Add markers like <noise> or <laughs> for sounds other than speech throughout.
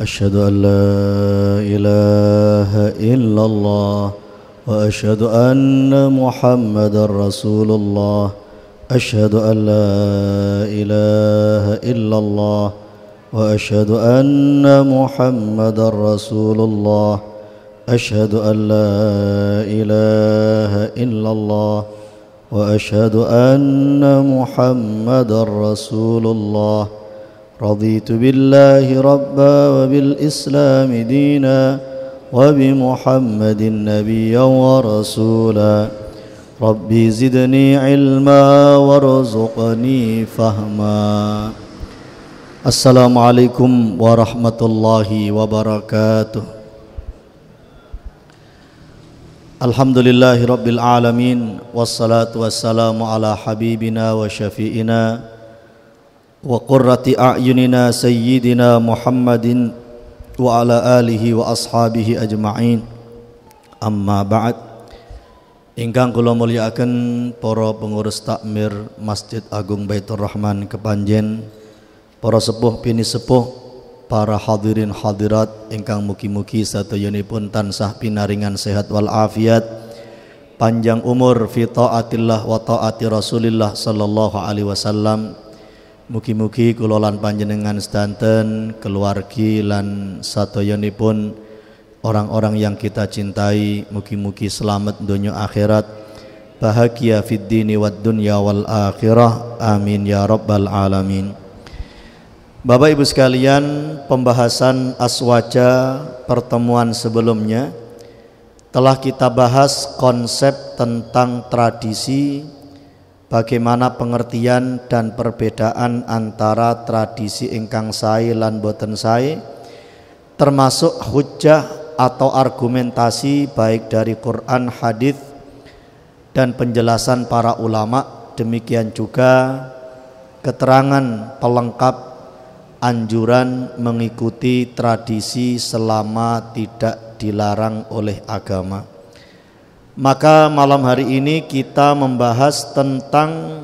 أشهد أن لا إله إلا الله وأشهد أن محمد رسول الله أشهد أن لا إله إلا الله وأشهد أن محمد رسول الله أشهد أن لا إله إلا الله وأشهد أن محمد رسول الله رضيت بالله ربا وبالإسلام دينا وبمحمد نبيا ورسولا ربي زدني علما وارزقني فهما السلام عليكم ورحمة الله وبركاته الحمد لله رب العالمين والصلاة والسلام على حبيبنا وشفيئنا وقرة أعيننا سيدنا محمد وعلى آله وأصحابه أجمعين أما بعد Ingkang kula mulyakaken para pengurus takmir Masjid Agung Baitur Rahman Kepanjen, para sepuh bini sepuh, para hadirin hadirat ingkang mugi-mugi satuyunipun tansah pinaringan sehat wal afiat, panjang umur fi taatillah wa taati Rasulillah sallallahu alaihi wasallam Mugi-mugi kulolan panjenengan sedanten keluargi lan pun orang-orang yang kita cintai mugi-mugi selamat dunia akhirat bahagia fid dini wad dunya wal akhirah amin ya robbal alamin Bapak Ibu sekalian pembahasan aswaja pertemuan sebelumnya telah kita bahas konsep tentang tradisi bagaimana pengertian dan perbedaan antara tradisi ingkang sae lan boten sae termasuk hujah atau argumentasi baik dari Quran, hadis dan penjelasan para ulama demikian juga keterangan pelengkap anjuran mengikuti tradisi selama tidak dilarang oleh agama. Maka malam hari ini kita membahas tentang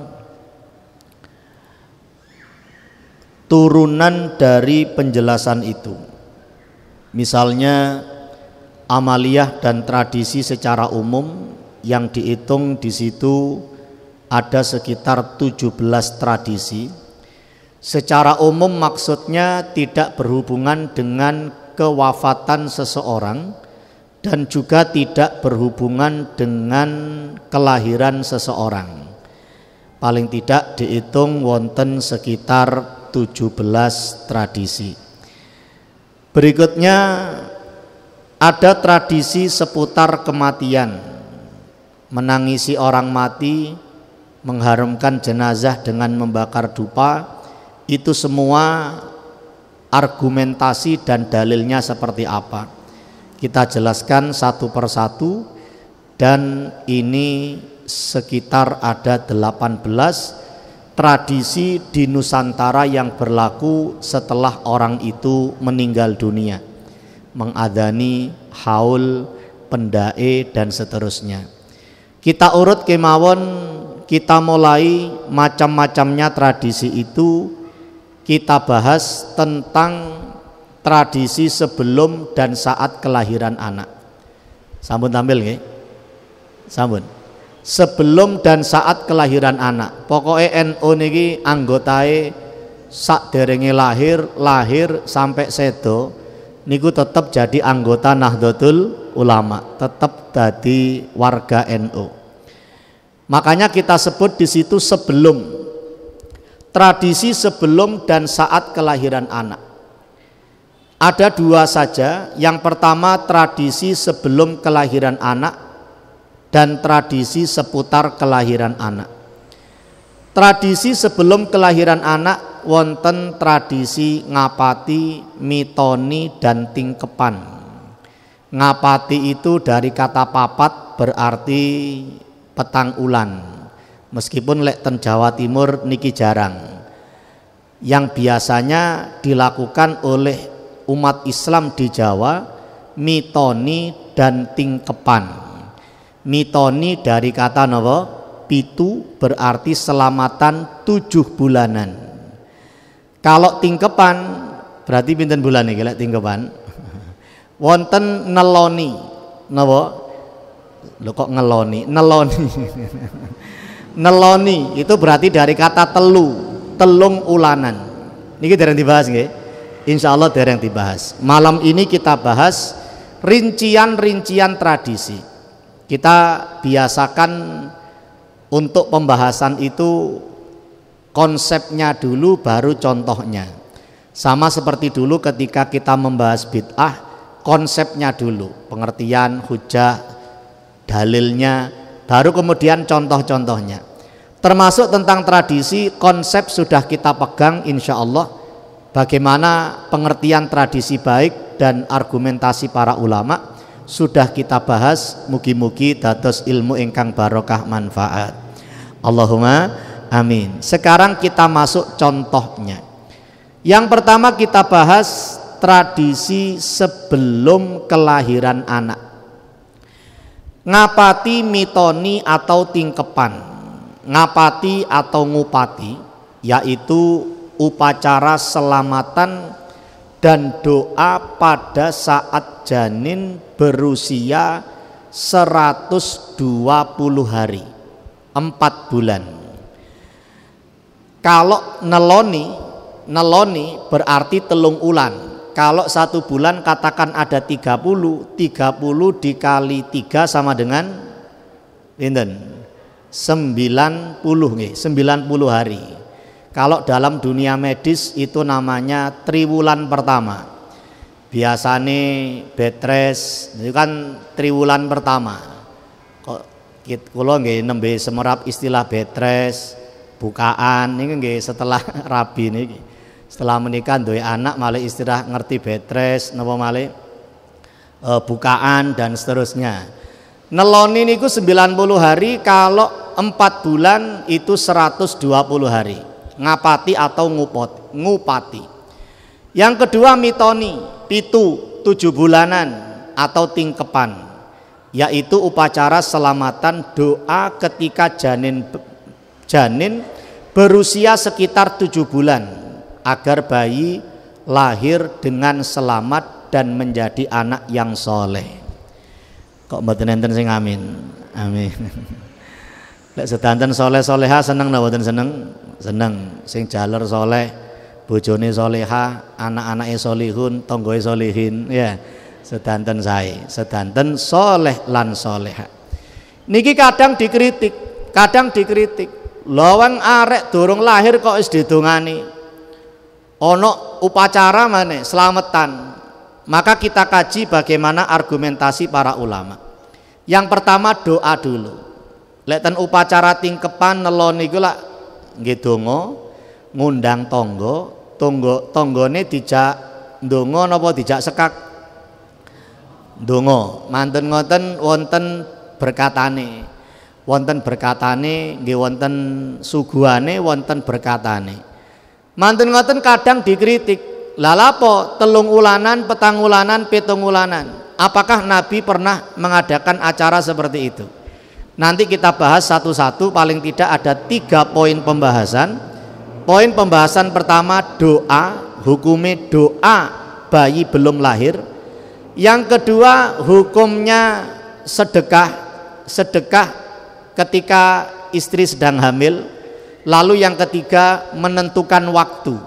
turunan dari penjelasan itu. Misalnya amaliyah dan tradisi secara umum yang dihitung di situ ada sekitar 17 tradisi. Secara umum maksudnya tidak berhubungan dengan kewafatan seseorang, dan juga tidak berhubungan dengan kelahiran seseorang. Paling tidak dihitung wonten sekitar 17 tradisi. Berikutnya ada tradisi seputar kematian. Menangisi orang mati, mengharumkan jenazah dengan membakar dupa, itu semua argumentasi dan dalilnya seperti apa. Kita jelaskan satu persatu dan ini sekitar ada 18 tradisi di Nusantara yang berlaku setelah orang itu meninggal dunia. Mengadani, haul, pendae dan seterusnya. Kita urut kemawon, kita mulai macam-macamnya tradisi itu kita bahas tentang tradisi sebelum dan saat kelahiran anak. Sambun tampil nggih. Sambun. Sebelum dan saat kelahiran anak. Pokoknya NU niki anggotae sak derenge lahir, lahir sampai sedo niku tetap jadi anggota Nahdlatul Ulama, tetap jadi warga NU. Makanya kita sebut di situ sebelum tradisi sebelum dan saat kelahiran anak. Ada dua saja. Yang pertama tradisi sebelum kelahiran anak dan tradisi seputar kelahiran anak. Tradisi sebelum kelahiran anak wonten tradisi ngapati, mitoni dan tingkepan. Ngapati itu dari kata papat berarti petang ulan. Meskipun lek Jawa Timur niki jarang. Yang biasanya dilakukan oleh umat Islam di Jawa mitoni dan tingkepan. Mitoni dari kata nawa pitu berarti selamatan tujuh bulanan. Kalau tingkepan berarti pinten bulan nih kalau tingkepan. <laughs> Wonten neloni nawa lo kok ngeloni neloni <laughs> neloni itu berarti dari kata telu telung ulanan. Niki dereng dibahas nggih insya Allah dereng dibahas malam ini kita bahas rincian-rincian tradisi kita biasakan untuk pembahasan itu konsepnya dulu baru contohnya sama seperti dulu ketika kita membahas bid'ah konsepnya dulu pengertian hujah dalilnya baru kemudian contoh-contohnya termasuk tentang tradisi konsep sudah kita pegang insya Allah Bagaimana pengertian tradisi baik dan argumentasi para ulama sudah kita bahas mugi-mugi dados ilmu ingkang barokah manfaat. Allahumma amin. Sekarang kita masuk contohnya. Yang pertama kita bahas tradisi sebelum kelahiran anak. Ngapati mitoni atau tingkepan. Ngapati atau ngupati yaitu upacara selamatan dan doa pada saat janin berusia 120 hari 4 bulan kalau neloni neloni berarti telung ulan kalau satu bulan katakan ada 30 30 dikali 3 sama dengan Linden 90 90 hari kalau dalam dunia medis itu namanya triwulan pertama. Biasanya bed rest itu kan triwulan pertama. Kok kalau nggih nembe semerap istilah betres bukaan ini nggih setelah <laughs> rabi ini Setelah menikah duwe anak malah istilah ngerti betres rest napa malah e, eh, bukaan dan seterusnya. Neloni niku 90 hari kalau 4 bulan itu 120 hari ngapati atau ngupot, ngupati. Yang kedua mitoni, pitu tujuh bulanan atau tingkepan, yaitu upacara selamatan doa ketika janin janin berusia sekitar tujuh bulan agar bayi lahir dengan selamat dan menjadi anak yang soleh. Kok mboten enten sing amin. Amin. <laughs> Lek sedanten soleh soleha seneng napa seneng? seneng sing jaler soleh bojone soleha anak-anaknya solihun tonggoe solihin ya sedanten saya sedanten soleh lan soleha niki kadang dikritik kadang dikritik lawang arek durung lahir kok is didungani ono upacara mana selamatan maka kita kaji bagaimana argumentasi para ulama yang pertama doa dulu leten upacara tingkepan nelon niku lah nggih donga ngundang tangga tangga tanggane dijak donga napa dijak sekak donga mantun ngoten wonten berkatane wonten berkatane nggih wonten suguhane wonten berkatane mantun ngoten kadang dikritik lalapo telung ulanan petang ulanan pitung ulanan apakah nabi pernah mengadakan acara seperti itu Nanti kita bahas satu-satu paling tidak ada tiga poin pembahasan. Poin pembahasan pertama doa, hukumnya doa bayi belum lahir. Yang kedua hukumnya sedekah, sedekah ketika istri sedang hamil. Lalu yang ketiga menentukan waktu.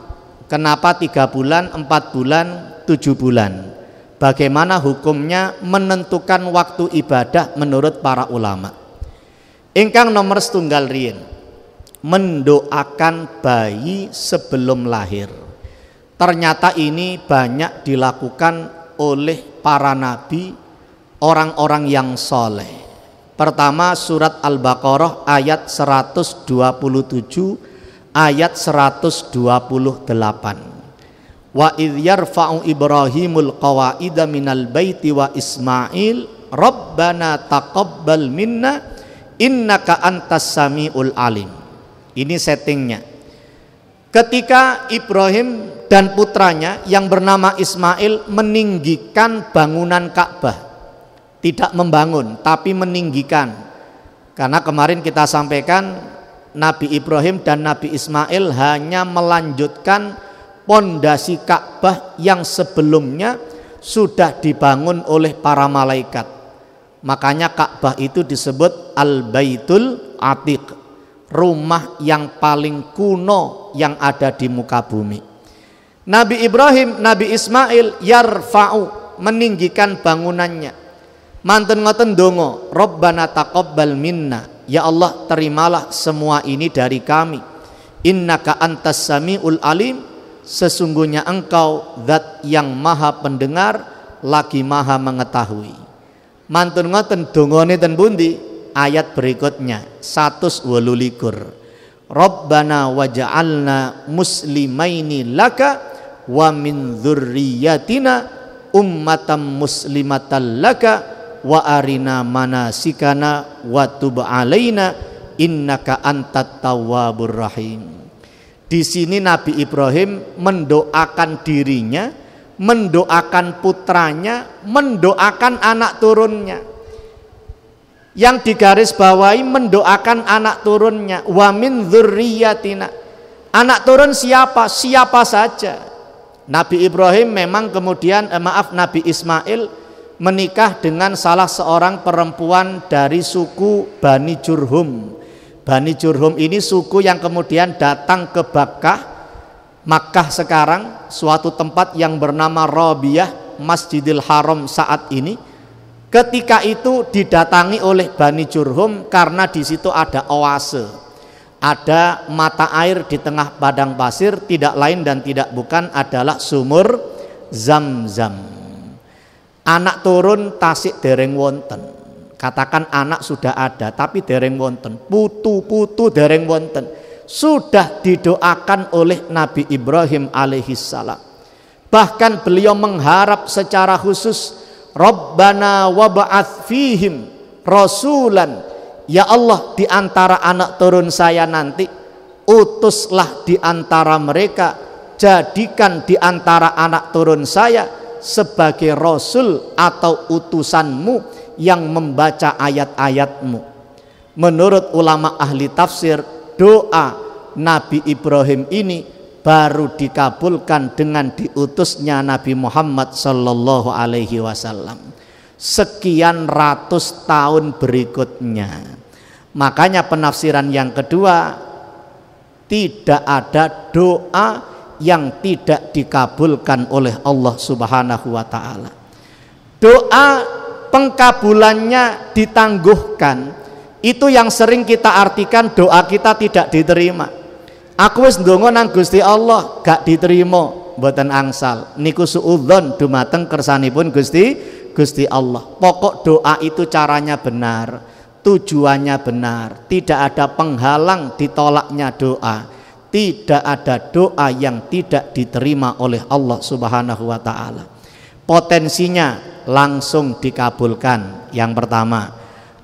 Kenapa tiga bulan, empat bulan, tujuh bulan? Bagaimana hukumnya menentukan waktu ibadah menurut para ulama? Ingkang nomor setunggal rin, mendoakan bayi sebelum lahir. Ternyata ini banyak dilakukan oleh para nabi, orang-orang yang soleh. Pertama surat Al-Baqarah ayat 127 ayat 128. Wa idh yarfa'u Ibrahimul qawaida minal baiti wa Ismail Rabbana taqabbal minna innaka antas samiul alim. Ini settingnya. Ketika Ibrahim dan putranya yang bernama Ismail meninggikan bangunan Ka'bah. Tidak membangun tapi meninggikan. Karena kemarin kita sampaikan Nabi Ibrahim dan Nabi Ismail hanya melanjutkan pondasi Ka'bah yang sebelumnya sudah dibangun oleh para malaikat. Makanya Ka'bah itu disebut Al-Baitul Atiq, rumah yang paling kuno yang ada di muka bumi. Nabi Ibrahim, Nabi Ismail yarfa'u meninggikan bangunannya. Mantun ngoten dongo, Rabbana taqabbal minna. Ya Allah, terimalah semua ini dari kami. Innaka antas samiul alim, sesungguhnya engkau zat yang maha pendengar lagi maha mengetahui mantun ngoten dongone ten pundi ayat berikutnya 128 Rabbana waj'alna muslimaini laka wa min dzurriyyatina ummatan muslimatan laka wa arina manasikana wa tub alaina innaka antat tawwabur rahim di sini Nabi Ibrahim mendoakan dirinya mendoakan putranya, mendoakan anak turunnya. Yang digaris bawahi mendoakan anak turunnya, wamin dzurriyyatina. Anak turun siapa? Siapa saja. Nabi Ibrahim memang kemudian eh, maaf Nabi Ismail menikah dengan salah seorang perempuan dari suku Bani Jurhum. Bani Jurhum ini suku yang kemudian datang ke Bakkah Makkah sekarang suatu tempat yang bernama Rabiah Masjidil Haram saat ini ketika itu didatangi oleh Bani Jurhum karena di situ ada oase ada mata air di tengah padang pasir tidak lain dan tidak bukan adalah sumur zam-zam anak turun tasik dereng wonten katakan anak sudah ada tapi dereng wonten putu-putu dereng wonten sudah didoakan oleh Nabi Ibrahim alaihissalam. Bahkan beliau mengharap secara khusus Rabbana wab'ats fihim rasulan. Ya Allah di antara anak turun saya nanti utuslah di antara mereka jadikan di antara anak turun saya sebagai rasul atau utusanmu yang membaca ayat-ayatmu. Menurut ulama ahli tafsir doa Nabi Ibrahim ini baru dikabulkan dengan diutusnya Nabi Muhammad Sallallahu Alaihi Wasallam sekian ratus tahun berikutnya. Makanya penafsiran yang kedua tidak ada doa yang tidak dikabulkan oleh Allah Subhanahu wa taala. Doa pengkabulannya ditangguhkan itu yang sering kita artikan doa kita tidak diterima. Aku wis ndonga nang Gusti Allah gak diterima, mboten angsal. Niku suudzon dumateng kersanipun Gusti Gusti Allah. Pokok doa itu caranya benar, tujuannya benar. Tidak ada penghalang ditolaknya doa. Tidak ada doa yang tidak diterima oleh Allah Subhanahu wa taala. Potensinya langsung dikabulkan. Yang pertama,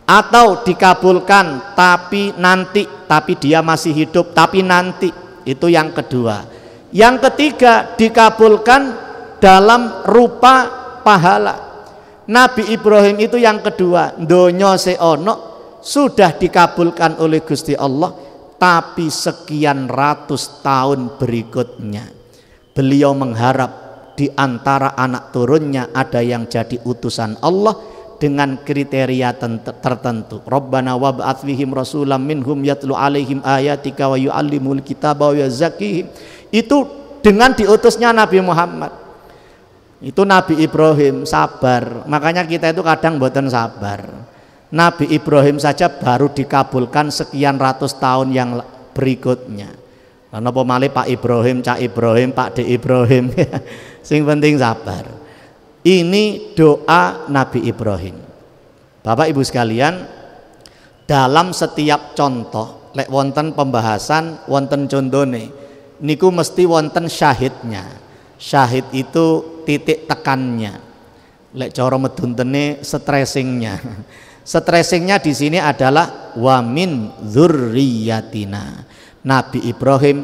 atau dikabulkan tapi nanti tapi dia masih hidup tapi nanti itu yang kedua yang ketiga dikabulkan dalam rupa pahala Nabi Ibrahim itu yang kedua donya seono sudah dikabulkan oleh Gusti Allah tapi sekian ratus tahun berikutnya beliau mengharap di antara anak turunnya ada yang jadi utusan Allah dengan kriteria tertentu. Rabbana wab'ats fihim rasulam minhum yatlu alaihim ayatika wa yu'allimul kitaba wa yazakihim. Itu dengan diutusnya Nabi Muhammad. Itu Nabi Ibrahim sabar. Makanya kita itu kadang buatan sabar. Nabi Ibrahim saja baru dikabulkan sekian ratus tahun yang berikutnya. Karena pemali Pak Ibrahim, Cak Ibrahim, Pak De Ibrahim. <laughs> Sing penting sabar. Ini doa Nabi Ibrahim. Bapak Ibu sekalian, dalam setiap contoh lek wonten pembahasan wonten condone niku mesti wonten syahidnya. Syahid itu titik tekannya. Lek cara meduntene stressingnya. <laughs> stressingnya di sini adalah wamin zurriyatina. Nabi Ibrahim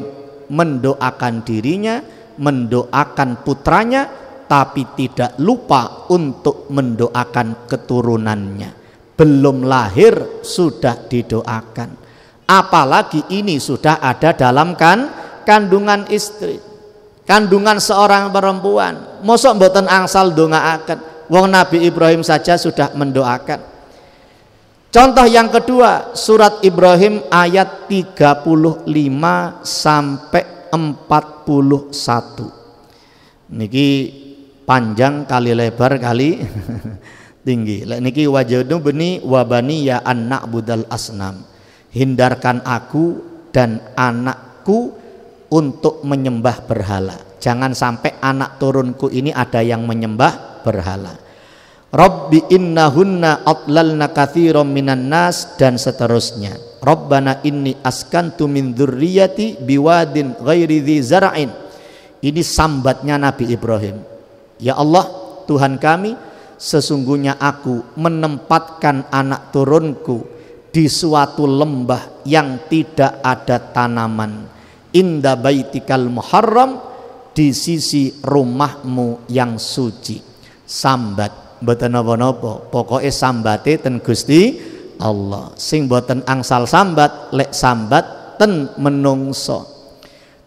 mendoakan dirinya, mendoakan putranya, tapi tidak lupa untuk mendoakan keturunannya. Belum lahir sudah didoakan. Apalagi ini sudah ada dalam kan kandungan istri. Kandungan seorang perempuan. Mosok mboten angsal doakan. Wong Nabi Ibrahim saja sudah mendoakan. Contoh yang kedua, surat Ibrahim ayat 35 sampai 41. Niki panjang kali lebar kali <laughs> tinggi lek niki wajadu bani wabani ya anak budal asnam hindarkan aku dan anakku untuk menyembah berhala jangan sampai anak turunku ini ada yang menyembah berhala Rabbi innahunna atlal kathiran minan nas dan seterusnya. Rabbana inni askantu min dzurriyyati biwadin ghairi dzi zar'in. Ini sambatnya Nabi Ibrahim. Ya Allah, Tuhan kami, sesungguhnya aku menempatkan anak turunku di suatu lembah yang tidak ada tanaman. Inda baitikal muharram di sisi rumahmu yang suci. Sambat bata napa-napa, pokoke sambate ten Gusti Allah. Sing boten angsal sambat, lek sambat ten menungso.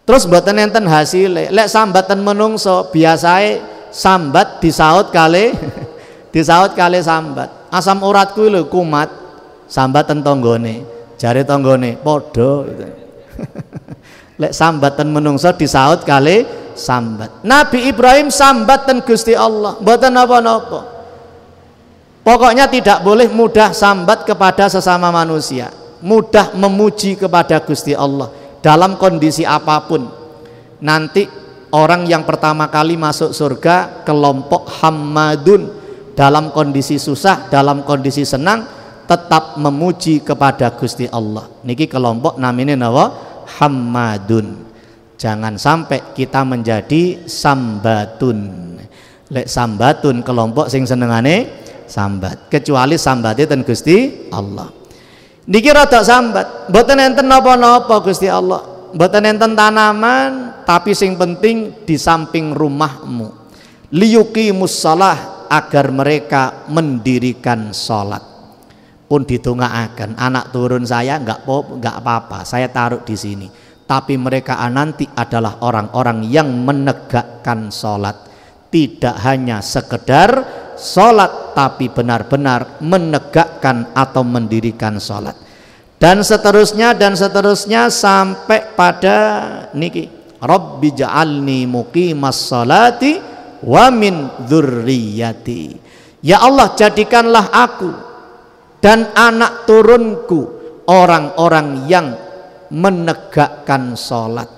Terus buatan enten hasil, lek sambat ten menungso biasae sambat disaut kali <laughs> disaut kali sambat asam uratku lho kumat sambat tentang tonggone jari tonggone podo gitu. <laughs> lek dan menungso disaut kali sambat Nabi Ibrahim sambat dan Gusti Allah mboten napa-napa pokoknya tidak boleh mudah sambat kepada sesama manusia mudah memuji kepada Gusti Allah dalam kondisi apapun nanti orang yang pertama kali masuk surga kelompok Hamadun dalam kondisi susah dalam kondisi senang tetap memuji kepada Gusti Allah niki kelompok namanya nawa Hamadun jangan sampai kita menjadi sambatun lek sambatun kelompok sing senengane sambat kecuali sambatnya dan Gusti Allah niki rada sambat mboten enten napa-napa Gusti Allah mboten enten tanaman, tapi sing penting di samping rumahmu. Liyuki musalah agar mereka mendirikan sholat pun ditungaakan anak turun saya nggak pop nggak apa-apa saya taruh di sini tapi mereka nanti adalah orang-orang yang menegakkan sholat tidak hanya sekedar sholat tapi benar-benar menegakkan atau mendirikan sholat dan seterusnya dan seterusnya sampai pada niki Rabbi ja'alni muqimas salati wa min dhurriyati Ya Allah jadikanlah aku dan anak turunku orang-orang yang menegakkan salat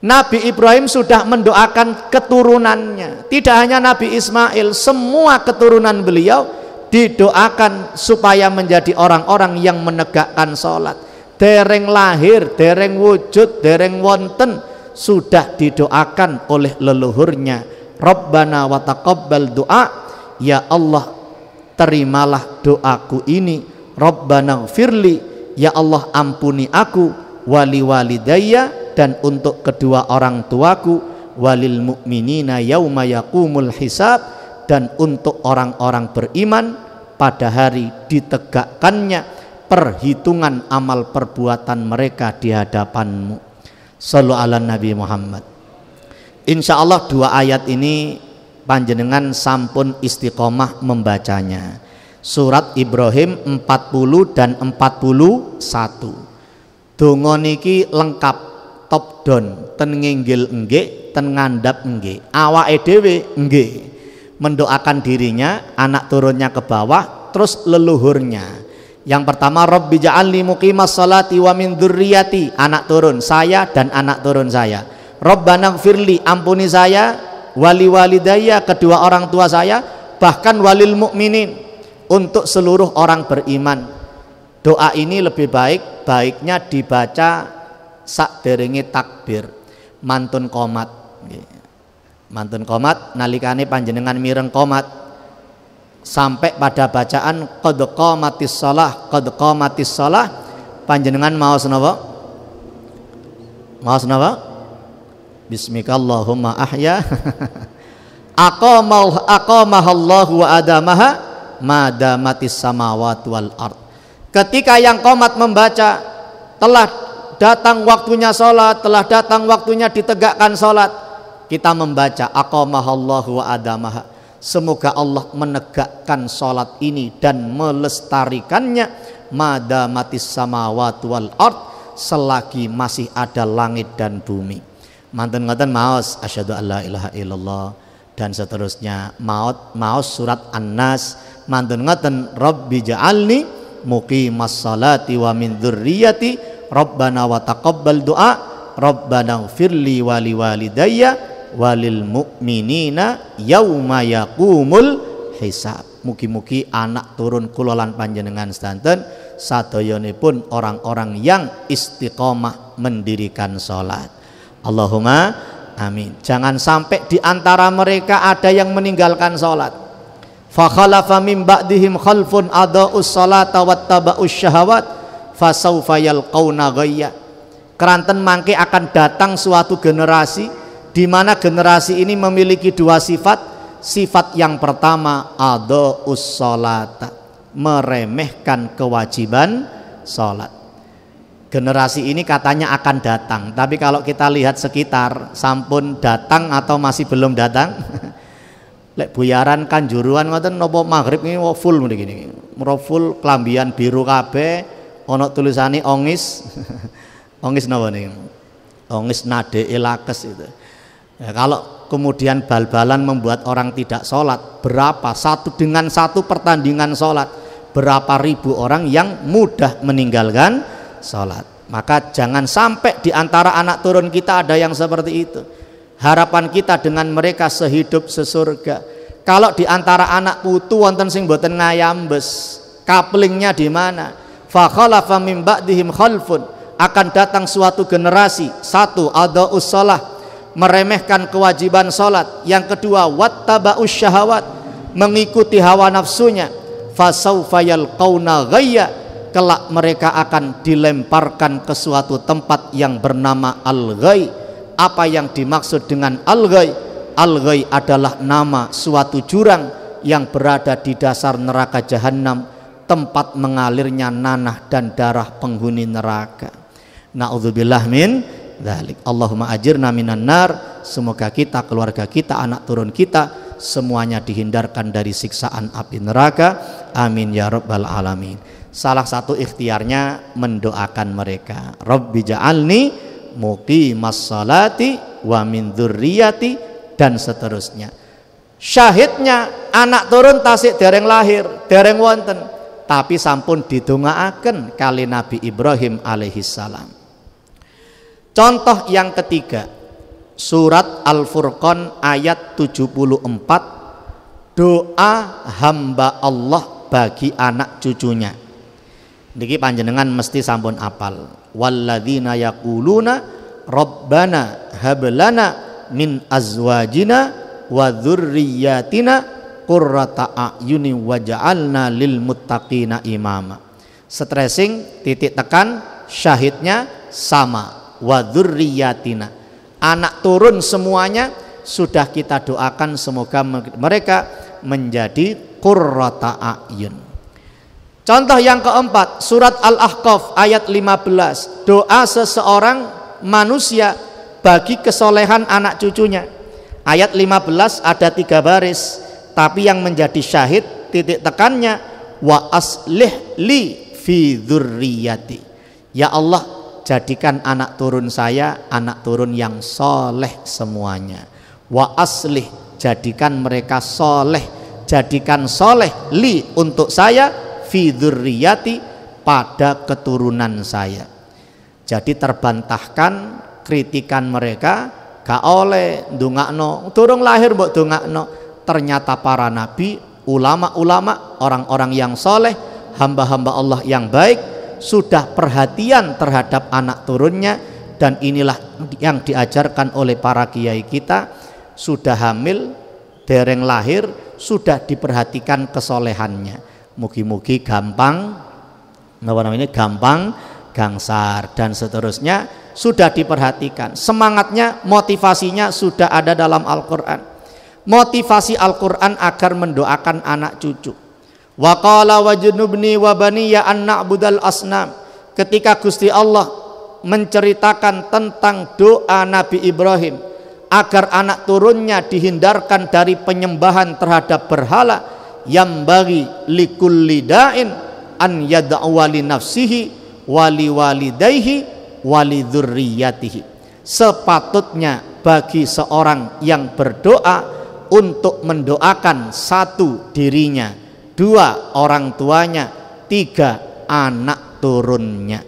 Nabi Ibrahim sudah mendoakan keturunannya tidak hanya Nabi Ismail semua keturunan beliau didoakan supaya menjadi orang-orang yang menegakkan sholat dereng lahir, dereng wujud, dereng wonten sudah didoakan oleh leluhurnya Rabbana wa taqabbal doa ya Allah terimalah doaku ini Rabbana firli ya Allah ampuni aku wali walidayya dan untuk kedua orang tuaku walil mu'minina yauma yaqumul hisab dan untuk orang-orang beriman pada hari ditegakkannya perhitungan amal perbuatan mereka di hadapanmu. Selalu ala Nabi Muhammad. Insya Allah dua ayat ini panjenengan sampun istiqomah membacanya. Surat Ibrahim 40 dan 41. Dungo niki lengkap top down, ten nginggil tengandap ten awa enggih, awake mendoakan dirinya, anak turunnya ke bawah, terus leluhurnya. Yang pertama Rabbi ja'alni muqimas salati wa min dzurriyyati, anak turun saya dan anak turun saya. Rabbana firli, ampuni saya, wali wali daya kedua orang tua saya, bahkan walil mukminin untuk seluruh orang beriman. Doa ini lebih baik baiknya dibaca deringi takbir mantun komat mantun komat nalikane panjenengan mireng komat sampai pada bacaan qad qamatis shalah qad qamatis shalah panjenengan maos napa maos napa bismikallahumma ahya <laughs> aqamal aqamahallahu wa adamaha madamatis samawati wal ard ketika yang komat membaca telah datang waktunya sholat telah datang waktunya ditegakkan sholat kita membaca aqamahallahu wa adamaha. Semoga Allah menegakkan salat ini dan melestarikannya madamatis samawati wal ard selagi masih ada langit dan bumi. Manten ngoten maos asyhadu alla ilaha illallah dan seterusnya maot maos surat An-Nas manten ngoten rabbi ja'alni muqimas salati wa min dzurriyyati rabbana wa taqabbal du'a rabbana firli wali walidayya walil mu'minina yauma yaqumul hisab. Mugi-mugi anak turun kulolan panjenengan panjenengan sedanten pun orang-orang yang istiqomah mendirikan sholat. Allahumma amin. Jangan sampai di antara mereka ada yang meninggalkan sholat. khalafa min ba'dihim khalfun adha'us sholata wattaba'us syahawat fasawfa yalqauna ghayya. Keranten mangke akan datang suatu generasi di mana generasi ini memiliki dua sifat sifat yang pertama ado ussolat meremehkan kewajiban sholat generasi ini katanya akan datang tapi kalau kita lihat sekitar sampun datang atau masih belum datang <laughs> lek buyaran kanjuruan ngoten nopo maghrib ini full begini meroful kelambian biru kabeh ono tulisani ongis <laughs> ongis nopo nih ongis nade ilakes itu Ya, kalau kemudian bal-balan membuat orang tidak sholat, berapa satu dengan satu pertandingan sholat, berapa ribu orang yang mudah meninggalkan sholat. Maka jangan sampai di antara anak turun kita ada yang seperti itu. Harapan kita dengan mereka sehidup sesurga. Kalau di antara anak putu wonten sing boten ngayambes, kaplingnya di mana? Fakhalafa mim ba'dihim khalfun akan datang suatu generasi satu ada usalah meremehkan kewajiban salat. Yang kedua, wattaba'us syahawat, mengikuti hawa nafsunya. Fasaufa yalqauna ghayya, kelak mereka akan dilemparkan ke suatu tempat yang bernama al -ghay. Apa yang dimaksud dengan al -ghay? al -ghay adalah nama suatu jurang yang berada di dasar neraka jahanam, tempat mengalirnya nanah dan darah penghuni neraka. na'udzubillah min dzalik. Allahumma ajirna minan nar, semoga kita, keluarga kita, anak turun kita semuanya dihindarkan dari siksaan api neraka. Amin ya rabbal alamin. Salah satu ikhtiarnya mendoakan mereka. Rabbi ja'alni muqimas salati wa min dzurriyyati dan seterusnya. Syahidnya anak turun tasik dereng lahir, dereng wonten, tapi sampun didongaaken kali Nabi Ibrahim alaihi salam. Contoh yang ketiga, surat Al-Furqan ayat 74 doa hamba Allah bagi anak cucunya. Niki panjenengan mesti sampun apal. Walladzina yakuluna rabbana hablana min azwajina wa dzurriyyatina qurrata a'yuni waj'alna lil muttaqina imama. Stressing titik tekan syahidnya sama wa dzurriyyatina. Anak turun semuanya sudah kita doakan semoga mereka menjadi qurrata ayun. Contoh yang keempat, surat Al-Ahqaf ayat 15. Doa seseorang manusia bagi kesolehan anak cucunya. Ayat 15 ada tiga baris, tapi yang menjadi syahid titik tekannya wa aslih li fi dzurriyyati. Ya Allah, jadikan anak turun saya anak turun yang soleh semuanya wa aslih jadikan mereka soleh jadikan soleh li untuk saya dhurriyati pada keturunan saya jadi terbantahkan kritikan mereka gak oleh dungakno turung lahir buk dungakno ternyata para nabi ulama-ulama orang-orang yang soleh hamba-hamba Allah yang baik sudah perhatian terhadap anak turunnya dan inilah yang diajarkan oleh para kiai kita sudah hamil dereng lahir sudah diperhatikan kesolehannya mugi-mugi gampang apa namanya gampang gangsar dan seterusnya sudah diperhatikan semangatnya motivasinya sudah ada dalam Al-Quran motivasi Al-Quran agar mendoakan anak cucu Wa qala wajnubni wa baniya an na'budal asnam. Ketika Gusti Allah menceritakan tentang doa Nabi Ibrahim agar anak turunnya dihindarkan dari penyembahan terhadap berhala yang bagi likulli da'in an yad'a nafsihi wali walidayhi wali dzurriyyatihi sepatutnya bagi seorang yang berdoa untuk mendoakan satu dirinya dua orang tuanya, tiga anak turunnya.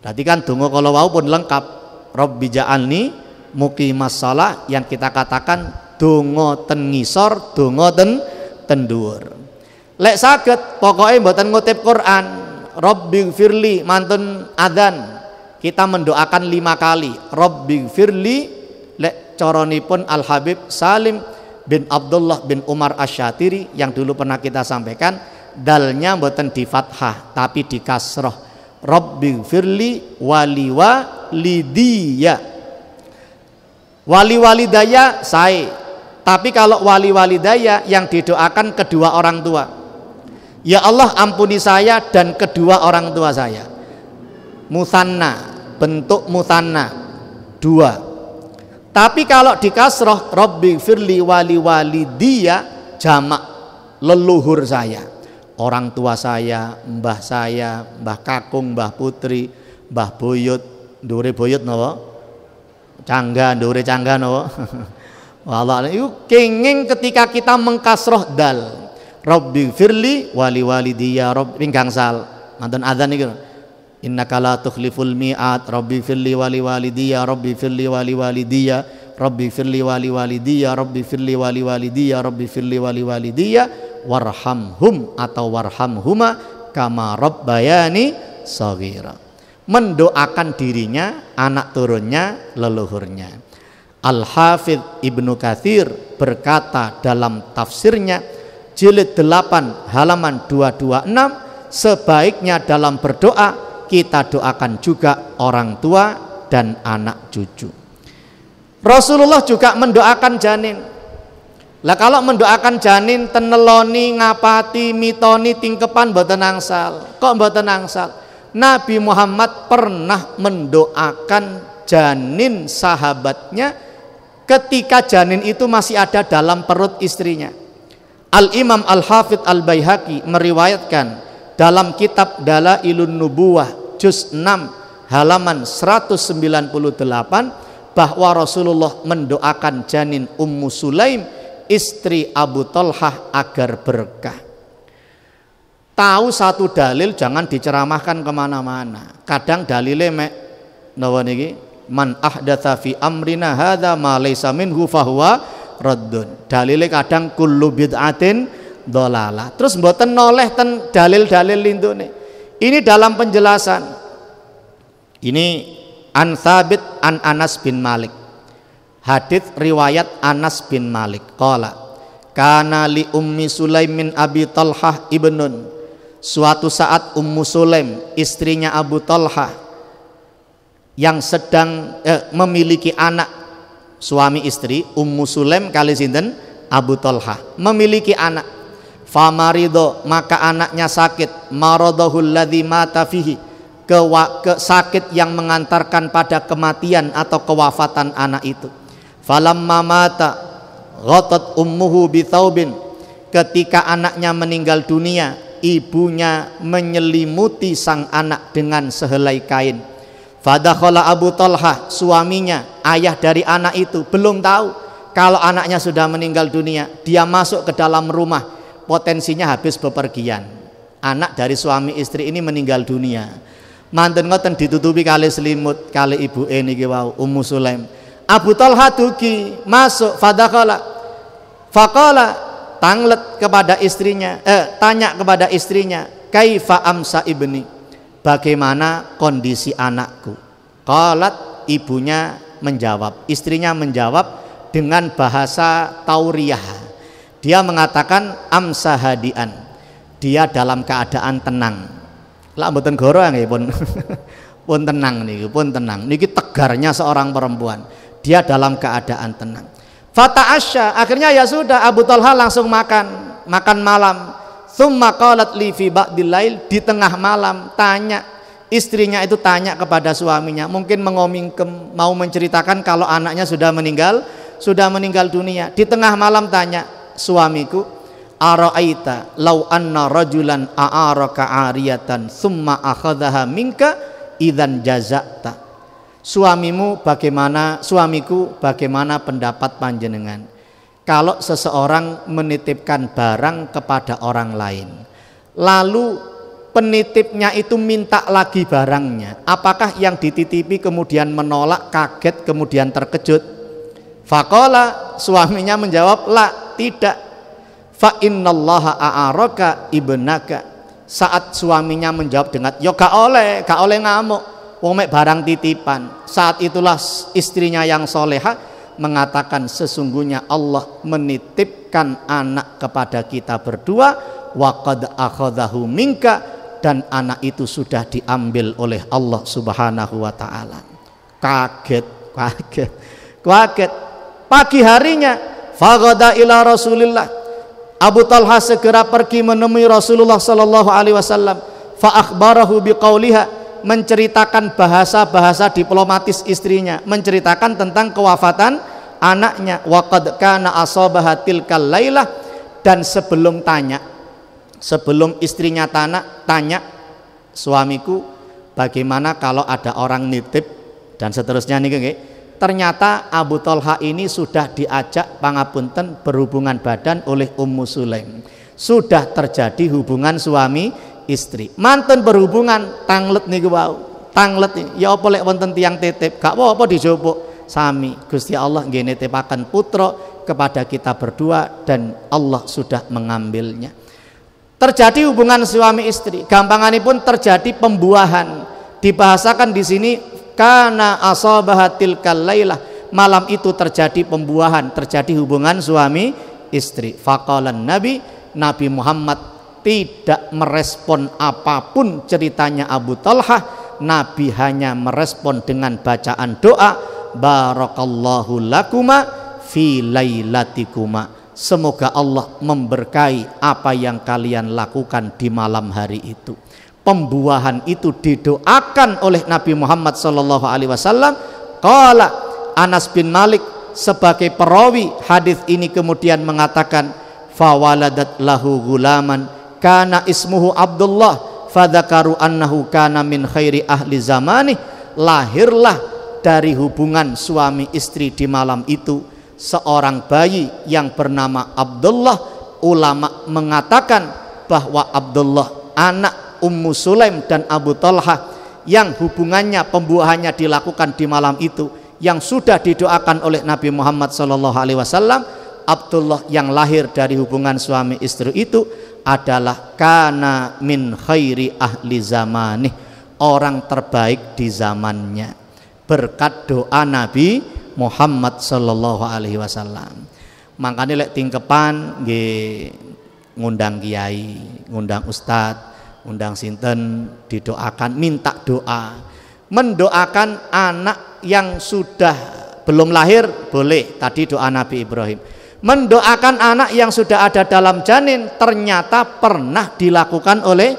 Berarti kan tunggu kalau wau pun lengkap. Robbi ja'alni mukimas salah yang kita katakan tunggu ten ngisor, dongo ten tendur. Lek sakit pokoknya buatan ngutip Quran. Robbi firli mantun adan. Kita mendoakan lima kali. Robbi firli lek pun al Habib Salim bin Abdullah bin Umar Asyatiri yang dulu pernah kita sampaikan dalnya mboten di fathah tapi di kasroh Rabbi firli waliwa lidiya wali walidaya saya tapi kalau wali walidaya yang didoakan kedua orang tua ya Allah ampuni saya dan kedua orang tua saya musanna bentuk musanna dua tapi kalau di kasroh Robbi firli wali wali dia jamak leluhur saya. Orang tua saya, mbah saya, mbah kakung, mbah putri, mbah boyut, dure boyut nopo? Cangga, dure cangga nopo? <laughs> Walau itu kenging ketika kita mengkasroh dal. Robbi firli wali wali dia, Rob pinggang sal. Mantan adzan itu innaka la tukhliful mi'at rabbi firli wali walidiyya rabbi firli wali walidiyya rabbi firli wali walidiyya rabbi firli wali walidiyya rabbi firli wali walidiyya warhamhum atau warhamhuma kama rabbayani saghira mendoakan dirinya anak turunnya leluhurnya Al-Hafidh Ibnu Kathir berkata dalam tafsirnya jilid 8 halaman 226 sebaiknya dalam berdoa kita doakan juga orang tua dan anak cucu. Rasulullah juga mendoakan janin. Lah kalau mendoakan janin teneloni ngapati mitoni tingkepan mboten angsal. Kok mboten angsal? Nabi Muhammad pernah mendoakan janin sahabatnya ketika janin itu masih ada dalam perut istrinya. Al Imam Al Hafidh Al Baihaqi meriwayatkan dalam kitab Dala Ilun Nubuwah juz 6 halaman 198 bahwa Rasulullah mendoakan janin Ummu Sulaim istri Abu Talhah agar berkah. Tahu satu dalil jangan diceramahkan kemana-mana. Kadang dalile mek nawa niki man ahdatha fi amrina hadza ma laysa minhu fahuwa raddun. Dalile kadang kullu bid'atin dolala. Terus mboten noleh ten dalil-dalil lindune. -dalil ini dalam penjelasan. Ini an Thabit an Anas bin Malik. Hadis riwayat Anas bin Malik. Qala kana li ummi Sulaim min Abi Talhah ibnun. Suatu saat Ummu Sulaim, istrinya Abu Talhah yang sedang eh, memiliki anak suami istri Ummu Sulaim kali sinten Abu Talhah memiliki anak famarido maka anaknya sakit maradahul ladzi mata fihi ke, ke sakit yang mengantarkan pada kematian atau kewafatan anak itu falamma mata ghatat ummuhu bithaubin ketika anaknya meninggal dunia ibunya menyelimuti sang anak dengan sehelai kain fadakhala Abu Talha suaminya ayah dari anak itu belum tahu kalau anaknya sudah meninggal dunia dia masuk ke dalam rumah potensinya habis bepergian anak dari suami istri ini meninggal dunia mantan ngoten ditutupi kali selimut kali ibu ini wau umu sulaim Abu Talha dugi masuk fadakala fakala tanglet kepada istrinya eh, tanya kepada istrinya kaifa amsa ibni bagaimana kondisi anakku kalat ibunya menjawab istrinya menjawab dengan bahasa tauriyah dia mengatakan amsahadian. Dia dalam keadaan tenang. Lah mboten goro ya, pun. <laughs> pun tenang nih, pun tenang. Niki tegarnya seorang perempuan. Dia dalam keadaan tenang. Fata Asya, akhirnya ya sudah Abu Talha langsung makan, makan malam. Thumma qalat li fi ba'dil di tengah malam tanya istrinya itu tanya kepada suaminya mungkin mengomingkem mau menceritakan kalau anaknya sudah meninggal sudah meninggal dunia di tengah malam tanya suamiku araaita lau anna rajulan aaraka ariyatan summa akhadhaha minka idan jazakta suamimu bagaimana suamiku bagaimana pendapat panjenengan kalau seseorang menitipkan barang kepada orang lain lalu penitipnya itu minta lagi barangnya apakah yang dititipi kemudian menolak kaget kemudian terkejut Fakola suaminya menjawab la tidak fa innallaha a'araka ibnaka saat suaminya menjawab dengan yo gak oleh gak oleh ngamuk wong mek barang titipan saat itulah istrinya yang soleha mengatakan sesungguhnya Allah menitipkan anak kepada kita berdua waqad akhadahu minka dan anak itu sudah diambil oleh Allah Subhanahu wa taala kaget kaget kaget pagi harinya Faghada ila Rasulillah. Abu Talha segera pergi menemui Rasulullah sallallahu alaihi wasallam. Fa akhbarahu biqauliha menceritakan bahasa-bahasa diplomatis istrinya, menceritakan tentang kewafatan anaknya waqad kana asabaha tilkal lailah dan sebelum tanya sebelum istrinya tanya tanya suamiku bagaimana kalau ada orang nitip dan seterusnya nih ternyata Abu Talha ini sudah diajak pangapunten berhubungan badan oleh Ummu Sulaim sudah terjadi hubungan suami istri manten berhubungan tanglet nih gua tanglet nih ya apa lek wonten tiang titip gak apa-apa dijopok sami Gusti Allah gini tepakan putra kepada kita berdua dan Allah sudah mengambilnya terjadi hubungan suami istri pun terjadi pembuahan dibahasakan di sini kana asal kalailah malam itu terjadi pembuahan terjadi hubungan suami istri faqalan nabi nabi Muhammad tidak merespon apapun ceritanya Abu Talha nabi hanya merespon dengan bacaan doa barakallahu lakuma fi lailatikuma semoga Allah memberkahi apa yang kalian lakukan di malam hari itu pembuahan itu didoakan oleh Nabi Muhammad Shallallahu alaihi wasallam Kala Anas bin Malik sebagai perawi hadis ini kemudian mengatakan fawaladat lahu gulaman kana ismuhu Abdullah fadakaru annahu kana min khairi ahli zamani lahirlah dari hubungan suami istri di malam itu seorang bayi yang bernama Abdullah ulama mengatakan bahwa Abdullah anak Ummu Sulaim dan Abu Talha yang hubungannya pembuahannya dilakukan di malam itu yang sudah didoakan oleh Nabi Muhammad SAW, Abdullah yang lahir dari hubungan suami istri itu adalah kana min khairi ahli zamanih orang terbaik di zamannya berkat doa Nabi Muhammad Shallallahu Alaihi Wasallam makanya lek tingkepan ngundang kiai ngundang ustadz undang sinten didoakan minta doa mendoakan anak yang sudah belum lahir boleh tadi doa Nabi Ibrahim mendoakan anak yang sudah ada dalam janin ternyata pernah dilakukan oleh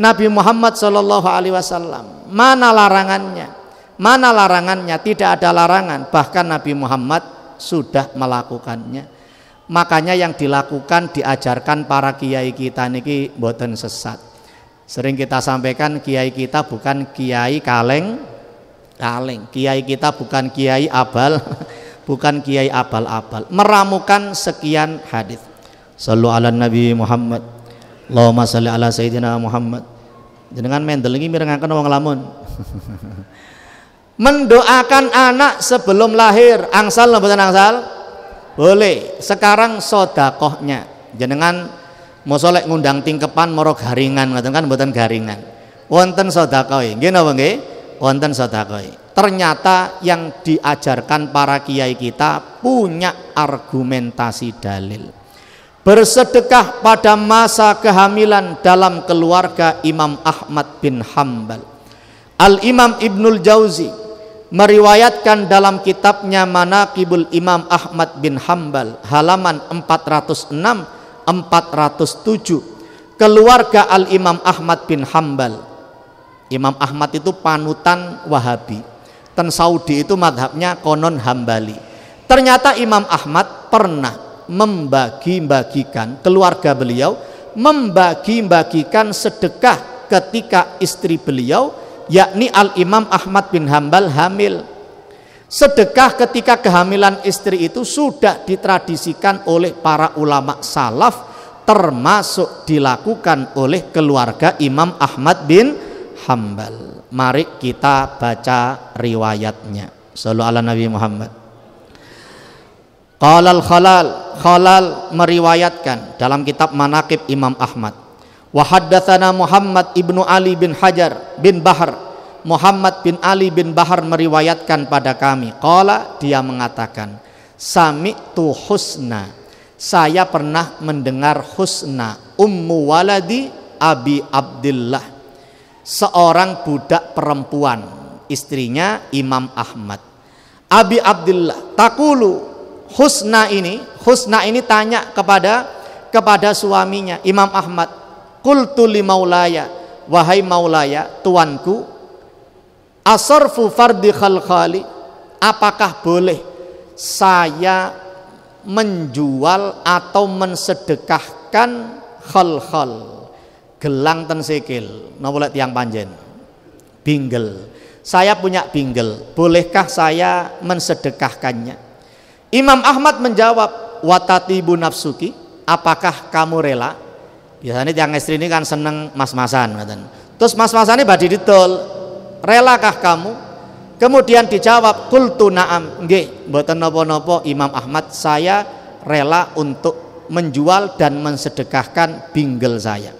Nabi Muhammad Shallallahu Alaihi Wasallam mana larangannya mana larangannya tidak ada larangan bahkan Nabi Muhammad sudah melakukannya makanya yang dilakukan diajarkan para kiai kita niki boten sesat Sering kita sampaikan kiai kita bukan kiai kaleng kaleng. Kiai kita bukan kiai abal, <laughs> bukan kiai abal-abal. Meramukan sekian hadis. Sallu ala Nabi Muhammad. Allahumma salli ala Sayyidina Muhammad. Jenengan mendel iki mirengaken wong lamun. <laughs> Mendoakan anak sebelum lahir, angsal mboten angsal? Boleh. Sekarang sodakohnya jenengan Mosok ngundang tingkepan moro garingan ngoten kan mboten garingan. Wonten sedekah. Nggih napa nggih? Wonten sedekah. Ternyata yang diajarkan para kiai kita punya argumentasi dalil. Bersedekah pada masa kehamilan dalam keluarga Imam Ahmad bin Hambal. Al-Imam Ibnul Jauzi meriwayatkan dalam kitabnya Manaqibul Imam Ahmad bin Hambal halaman 406 407 keluarga Al-Imam Ahmad bin Hambal Imam Ahmad itu panutan Wahabi ten Saudi itu madhabnya konon Hambali ternyata Imam Ahmad pernah membagi-bagikan keluarga beliau membagi-bagikan sedekah ketika istri beliau yakni Al-Imam Ahmad bin Hambal hamil Sedekah ketika kehamilan istri itu sudah ditradisikan oleh para ulama salaf termasuk dilakukan oleh keluarga Imam Ahmad bin Hambal. Mari kita baca riwayatnya. Sallu ala Nabi Muhammad. Qalal Khalal, Khalal meriwayatkan dalam kitab Manakib Imam Ahmad. Wa Muhammad ibnu Ali bin Hajar bin Bahar Muhammad bin Ali bin Bahar meriwayatkan pada kami Qala dia mengatakan Sami tu husna Saya pernah mendengar husna Ummu waladi Abi Abdullah Seorang budak perempuan Istrinya Imam Ahmad Abi Abdullah Takulu Husna ini Husna ini tanya kepada kepada suaminya Imam Ahmad Kultu li maulaya Wahai maulaya tuanku Asarfu fardi khalkhali Apakah boleh saya menjual atau mensedekahkan khalkhal gelang ten sikil napa tiang panjen bingel saya punya bingel bolehkah saya mensedekahkannya Imam Ahmad menjawab watatibu nafsuki apakah kamu rela biasanya yang istri ini kan seneng mas-masan terus mas-masan ini badi ditol relakah kamu kemudian dijawab kultu na'am nggih mboten nopo-nopo, Imam Ahmad saya rela untuk menjual dan mensedekahkan binggel saya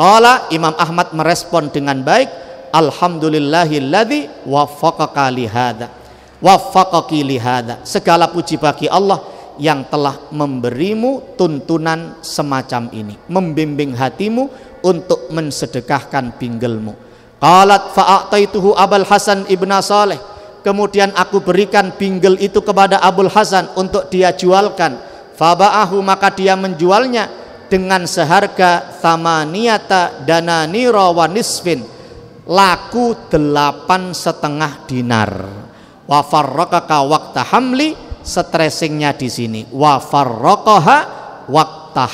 Kala Imam Ahmad merespon dengan baik Alhamdulillahilladzi wafakalihada, lihada lihada segala puji bagi Allah yang telah memberimu tuntunan semacam ini membimbing hatimu untuk mensedekahkan binggelmu Qalat fa'ataituhu Abul Hasan ibn Saleh. Kemudian aku berikan pinggel itu kepada Abul Hasan untuk dia jualkan. Faba'ahu maka dia menjualnya dengan seharga thamaniyata dananira wa Laku delapan setengah dinar. wafarrokaka farraqaka hamli stressingnya di sini. Wa farraqaha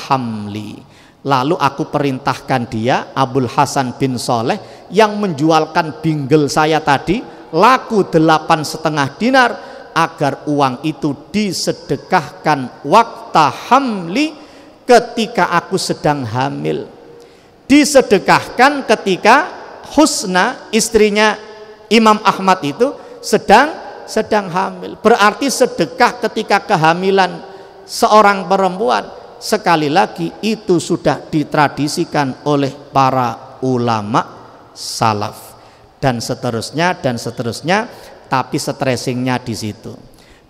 hamli. Lalu aku perintahkan dia Abul Hasan bin Soleh yang menjualkan binggel saya tadi laku delapan setengah dinar agar uang itu disedekahkan waktu hamli ketika aku sedang hamil disedekahkan ketika Husna istrinya Imam Ahmad itu sedang sedang hamil berarti sedekah ketika kehamilan seorang perempuan sekali lagi itu sudah ditradisikan oleh para ulama salaf dan seterusnya dan seterusnya tapi stressingnya di situ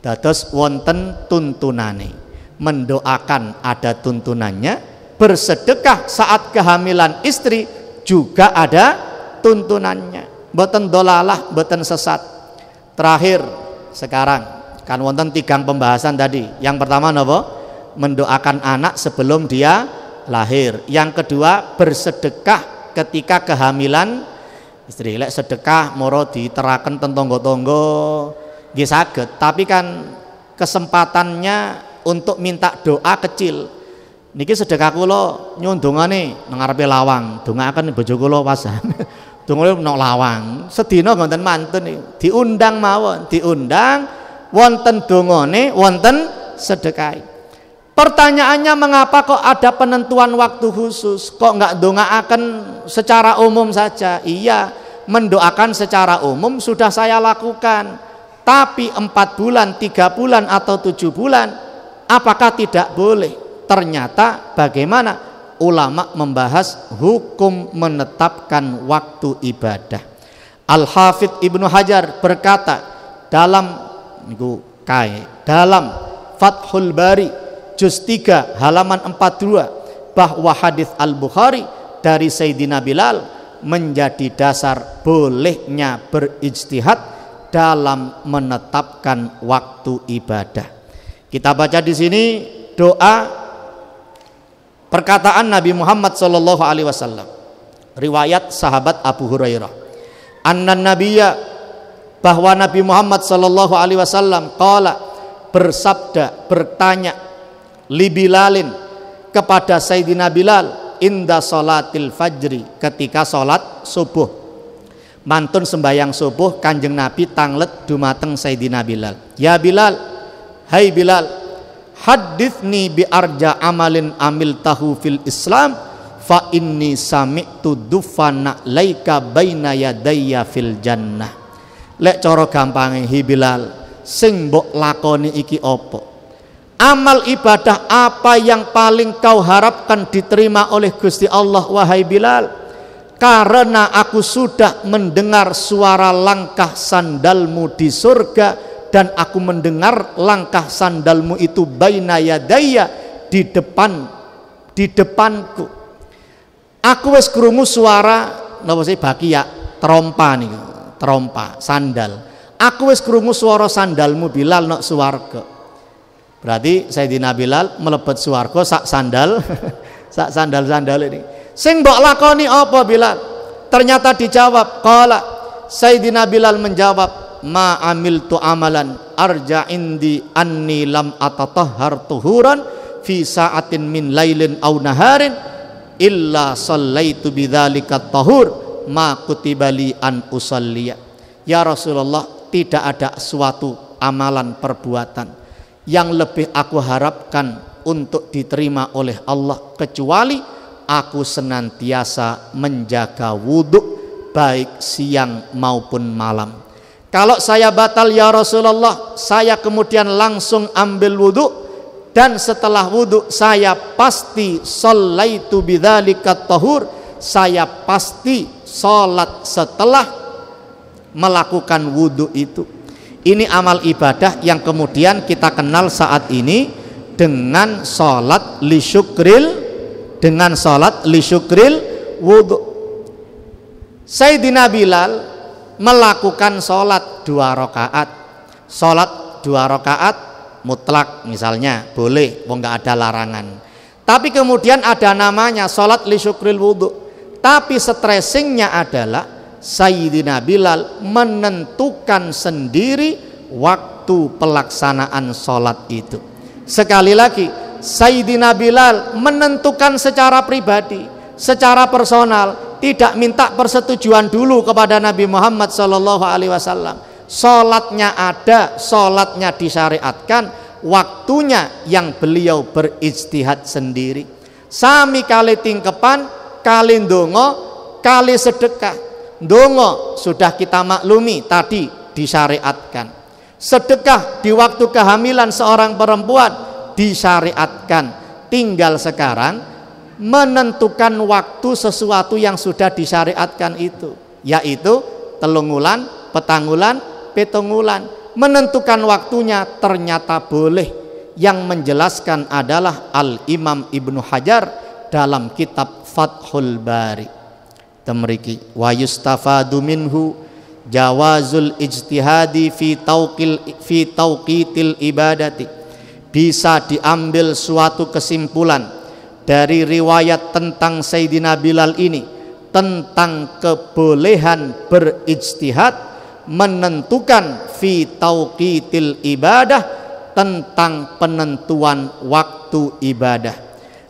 dados wonten tuntunane mendoakan ada tuntunannya bersedekah saat kehamilan istri juga ada tuntunannya Beten dolalah beten sesat terakhir sekarang kan wonten tiga pembahasan tadi yang pertama nopo mendoakan anak sebelum dia lahir yang kedua bersedekah ketika kehamilan istri lek sedekah moro diterakan tentang tonggo gisaget tapi kan kesempatannya untuk minta doa kecil niki sedekah kula nyuwun dongane <laughs> nang lawang lawang dongaaken bojo kula wasan tunggu nong lawang sedino wonten mantun diundang mawon diundang wonten dungone wonten sedekah Pertanyaannya mengapa kok ada penentuan waktu khusus? Kok nggak dongaakan secara umum saja? Iya, mendoakan secara umum sudah saya lakukan. Tapi empat bulan, tiga bulan atau tujuh bulan, apakah tidak boleh? Ternyata bagaimana ulama membahas hukum menetapkan waktu ibadah. Al Hafidh Ibnu Hajar berkata dalam dalam Fathul Bari juz 3 halaman 42 bahwa hadis Al-Bukhari dari Sayyidina Bilal menjadi dasar bolehnya berijtihad dalam menetapkan waktu ibadah. Kita baca di sini doa perkataan Nabi Muhammad sallallahu alaihi wasallam. Riwayat sahabat Abu Hurairah. Anna nabiyya bahwa Nabi Muhammad sallallahu Alaihi Wasallam kala bersabda bertanya libilalin kepada Sayyidina Bilal inda solatil fajri ketika solat subuh mantun sembahyang subuh kanjeng Nabi tanglet dumateng Sayyidina Bilal ya Bilal hai Bilal hadithni bi arja amalin amil tahu fil islam fa inni sami'tu dufana laika baina yadayya fil jannah lek coro gampange hi Bilal sing mbok lakoni iki opo Amal ibadah apa yang paling kau harapkan diterima oleh Gusti Allah wahai Bilal? Karena aku sudah mendengar suara langkah sandalmu di surga dan aku mendengar langkah sandalmu itu baina yadaya di depan di depanku. Aku wis krungu suara napa sih ya trompa nih, trompa sandal. Aku wis krungu suara sandalmu Bilal nok suwarga Berarti Sayyidina Bilal melepet suarko sak sandal, <laughs> sak sandal-sandal ini. Sing mbok lakoni apa Bilal? Ternyata dijawab kalau Sayyidina Bilal menjawab ma amiltu amalan arja indi anni lam atatahhar tuhuran fi sa'atin min lailin au naharin illa sallaitu bidzalika tahur ma kutibali an usalliya. Ya Rasulullah, tidak ada suatu amalan perbuatan yang lebih aku harapkan untuk diterima oleh Allah kecuali aku senantiasa menjaga wudhu baik siang maupun malam. Kalau saya batal ya Rasulullah, saya kemudian langsung ambil wudhu dan setelah wudhu saya pasti sallaitu bidzalika tahur, saya pasti sholat setelah melakukan wudhu itu. Ini amal ibadah yang kemudian kita kenal saat ini dengan sholat li syukril dengan sholat li syukril wudhu. Sayyidina Bilal melakukan sholat dua rakaat. sholat dua rakaat mutlak misalnya boleh, wong nggak ada larangan. Tapi kemudian ada namanya sholat li syukril wudhu. Tapi stressingnya adalah Sayyidina Bilal menentukan sendiri waktu pelaksanaan sholat itu. Sekali lagi, Sayyidina Bilal menentukan secara pribadi, secara personal, tidak minta persetujuan dulu kepada Nabi Muhammad Shallallahu Alaihi Wasallam. Sholatnya ada, sholatnya disyariatkan, waktunya yang beliau beristihad sendiri. Sami kali tingkepan, kali dongo, kali sedekah Dongo sudah kita maklumi tadi disyariatkan. Sedekah di waktu kehamilan seorang perempuan disyariatkan. Tinggal sekarang menentukan waktu sesuatu yang sudah disyariatkan itu, yaitu telungulan, petangulan, petungulan. Menentukan waktunya ternyata boleh. Yang menjelaskan adalah Al Imam Ibnu Hajar dalam kitab Fathul Bari temeriki wa yustafadu minhu jawazul ijtihadi fi tauqil fi tauqitil ibadati bisa diambil suatu kesimpulan dari riwayat tentang Sayyidina Bilal ini tentang kebolehan berijtihad menentukan fi tauqitil ibadah tentang penentuan waktu ibadah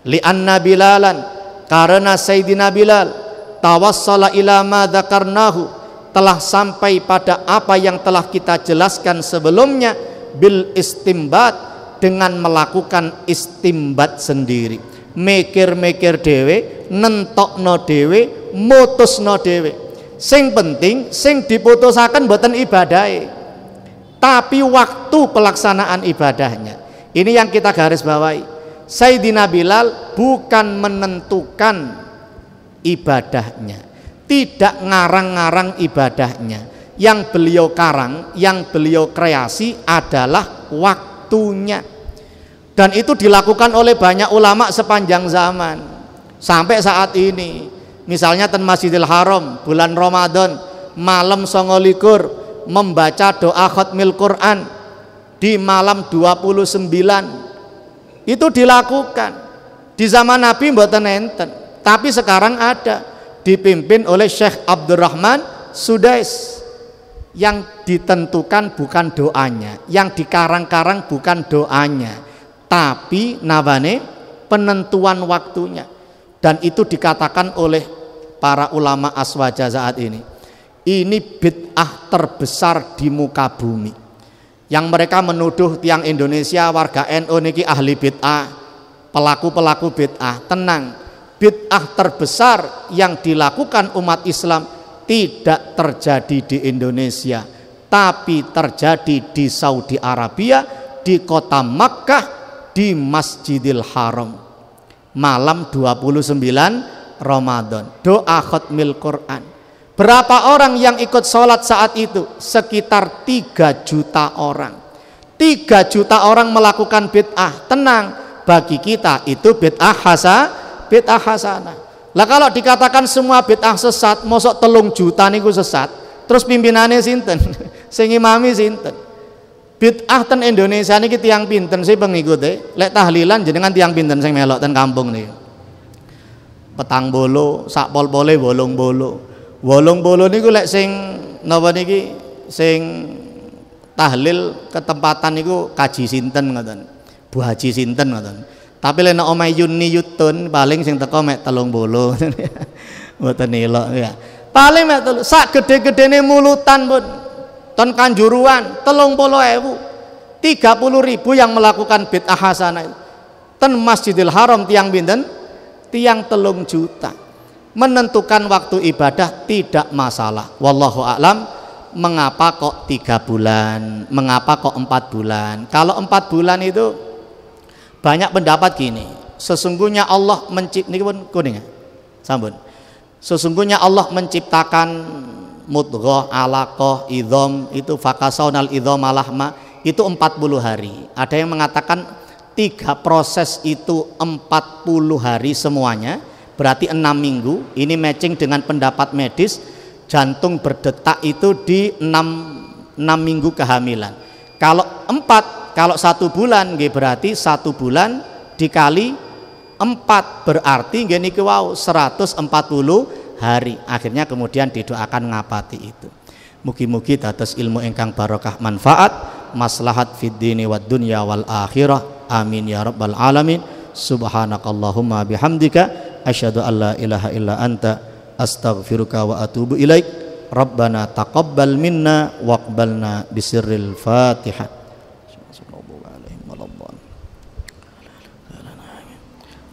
li'anna bilalan karena Sayyidina Bilal tawassala ila ma dzakarnahu telah sampai pada apa yang telah kita jelaskan sebelumnya bil istimbat dengan melakukan istimbat sendiri mikir-mikir dewe nentokno dewe mutusno dewe sing penting sing diputusakan buatan ibadah tapi waktu pelaksanaan ibadahnya ini yang kita garis bawahi Sayyidina Bilal bukan menentukan ibadahnya tidak ngarang-ngarang ibadahnya yang beliau karang yang beliau kreasi adalah waktunya dan itu dilakukan oleh banyak ulama sepanjang zaman sampai saat ini misalnya ten Masjidil Haram bulan Ramadan malam songolikur membaca doa khutmil Quran di malam 29 itu dilakukan di zaman Nabi mboten enten tapi sekarang ada dipimpin oleh Syekh Abdurrahman Sudais yang ditentukan bukan doanya, yang dikarang-karang bukan doanya, tapi nabane penentuan waktunya. Dan itu dikatakan oleh para ulama aswaja saat ini. Ini bid'ah terbesar di muka bumi. Yang mereka menuduh tiang Indonesia warga NU NO niki ahli bid'ah, pelaku-pelaku bid'ah. Tenang, bid'ah terbesar yang dilakukan umat Islam tidak terjadi di Indonesia, tapi terjadi di Saudi Arabia, di kota Makkah, di Masjidil Haram. Malam 29 Ramadan, doa khutmil Quran. Berapa orang yang ikut sholat saat itu? Sekitar 3 juta orang. 3 juta orang melakukan bid'ah. Tenang, bagi kita itu bid'ah hasa bid'ah hasanah. Lah kalau dikatakan semua bid'ah sesat, mosok telung juta niku sesat, terus pimpinannya sinten? <laughs> Sing imami sinten? Bid'ah ten Indonesia niki tiang pinten sih deh, Lek tahlilan jenengan tiang pinten sing melok ten kampung nih. Petang bolo, sak pol pole bolong bolo. Bolong bolo niku lek sing napa niki sing tahlil ketempatan niku kaji sinten ngoten. Bu Haji sinten ngoten tapi lek nek omahe yuni yutun paling sing teko mek 30 <laughs> mboten elok ya paling mek telu sak gede-gedene mulutan pun ton kanjuruan 30.000 30.000 yang melakukan bid'ah hasanah itu ten Masjidil Haram tiang binten tiang telung juta menentukan waktu ibadah tidak masalah wallahu a'lam mengapa kok tiga bulan mengapa kok empat bulan kalau empat bulan itu banyak pendapat gini, sesungguhnya Allah menciptakan pun kuning. Ya? sambun Sesungguhnya Allah menciptakan mudghah, alaqah, idom itu fakasaunal idom alahma itu 40 hari. Ada yang mengatakan tiga proses itu 40 hari semuanya berarti enam minggu ini matching dengan pendapat medis jantung berdetak itu di enam enam minggu kehamilan kalau empat kalau satu bulan nggih berarti satu bulan dikali empat berarti nggih niki wau 140 hari. Akhirnya kemudian didoakan ngapati itu. Mugi-mugi dados ilmu ingkang barokah manfaat, maslahat fid dini wad dunya wal akhirah. Amin ya rabbal alamin. Subhanakallahumma bihamdika asyhadu an ilaha illa anta astaghfiruka wa atubu ilaik. Rabbana taqabbal minna waqbalna bisirril Fatihah.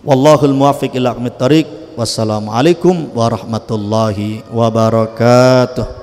wallahu muwaffiq ila aqmit tariq. wassalamu alaikum warahmatullahi wabarakatuh.